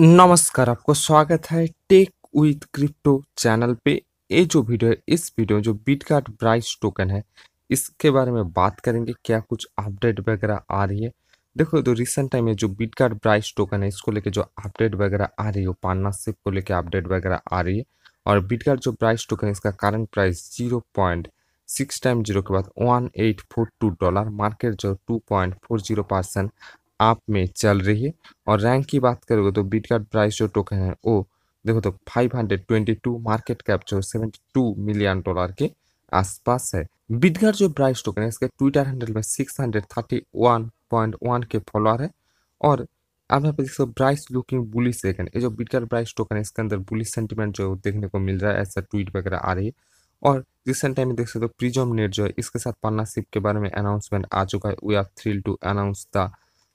नमस्कार आपको स्वागत है टेक विथ क्रिप्टो चैनल पे ये जो वीडियो है इस वीडियो जो बिटकार्ट ब्राइस टोकन है इसके बारे में बात करेंगे क्या कुछ अपडेट वगैरह आ रही है देखो तो रिसेंट टाइम में जो बिटकार्ट ब्राइस टोकन है इसको लेके जो अपडेट वगैरह आ रही है पार्टनरशिप को लेके अपडेट वगैरह आ रही है और बिटकार्ट जो प्राइस टोकन है इसका current price zero point six time zero के बाद one eight four two dollar market जो two point four zero percent आप में चल रही है और रैंक की बात करोगे तो बिटकार्ड प्राइस जो टोकन है वो देखो तो 522 मार्केट कैप जो 72 मिलियन डॉलर के आसपास है बिटगार्ड जो प्राइस टोकन है इसके ट्विटर हैंडल में 631.1 के फॉलोअर है और आप यहाँ पे देख सकते हो ब्राइस लुकिंग बुलिस सेकंड ये जो बिटगार्ड ब्राइस टोकन है इसके अंदर बुलिस सेंटीमेंट जो देखने को मिल रहा है ऐसा ट्वीट वगैरह आ रही है और रिसेंट टाइम में देख सकते हो प्रीजम नेट जो है इसके साथ पार्टनरशिप के बारे में अनाउंसमेंट आ चुका है we are thrill to announce the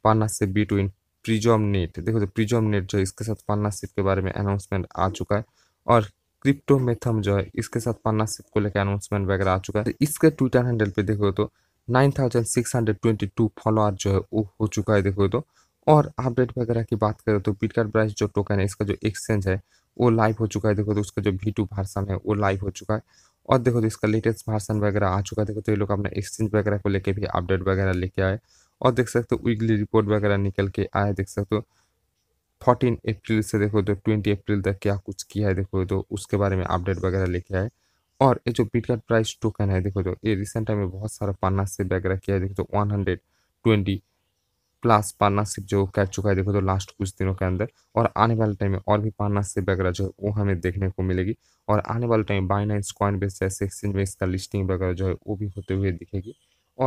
partnership between Prism net देखो तो प्रिजॉम नेट जो है इसके साथ पार्टनरशिप के बारे में अनाउंसमेंट आ चुका है और क्रिप्टो मेथम जो है इसके साथ पार्टनरशिप को लेकर अनाउंसमेंट वगैरह आ चुका है तो इसके ट्विटर हैंडल पे देखो तो टू फॉलोअर जो है वो हो चुका है देखो तो और अपडेट वगैरह की बात करें तो बिटकॉइन प्राइस जो टोकन है इसका जो एक्सचेंज है वो लाइव हो चुका है देखो तो उसका जो वी टू भार्सन है वो लाइव हो चुका है और देखो तो इसका लेटेस्ट भार्सन वगैरह आ चुका है देखो तो ये लोग अपने एक्सचेंज वगैरह को लेके भी अपडेट वगैरह लेके आए और देख सकते हो वीकली रिपोर्ट वगैरह निकल के आए देख सकते हो फोर्टीन अप्रैल से देखो तो ट्वेंटी अप्रैल तक क्या कुछ किया है देखो तो उसके बारे में अपडेट वगैरह लेके आए और ये जो बिटकॉइन प्राइस टोकन है देखो तो ये रिसेंट टाइम में बहुत सारा पार्टनरशिप वगैरह किया है देखो तो one hundred twenty plus partnership जो कर चुका है देखो तो लास्ट कुछ दिनों के अंदर और आने वाले टाइम में और भी पार्टनरशिप वगैरह जो है वो हमें देखने को मिलेगी और आने वाले टाइम बाइनाइंस कॉइन बेस जैसे एक्सचेंज में इसका लिस्टिंग वगैरह जो है वो भी होते हुए दिखेगी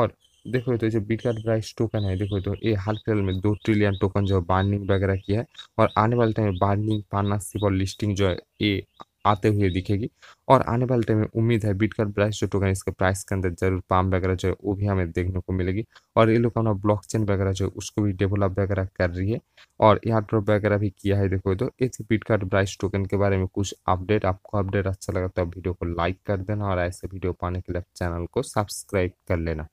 और देखो तो जो बिटकॉइन प्राइस टोकन है देखो तो ये हाल फिलहाल में दो ट्रिलियन टोकन जो बार्निंग वगैरह किया है और आने वाले टाइम में बार्निंग पार्टनरशिप और लिस्टिंग जो है ये आते हुए दिखेगी और आने वाले टाइम में उम्मीद है बिटकॉइन प्राइस जो टोकन इसके प्राइस के अंदर जरूर पाम वगैरह जो है वो भी हमें देखने को मिलेगी और ये लोग अपना चेन वगैरह जो है उसको भी डेवलप वगैरह कर रही है और यहाँ ड्रॉप वगैरह भी किया है देखो तो ये थी बिटकॉइन प्राइस टोकन के बारे में कुछ अपडेट आपको अपडेट अच्छा लगा तो वीडियो को लाइक कर देना और ऐसे वीडियो पाने के लिए चैनल को सब्सक्राइब कर लेना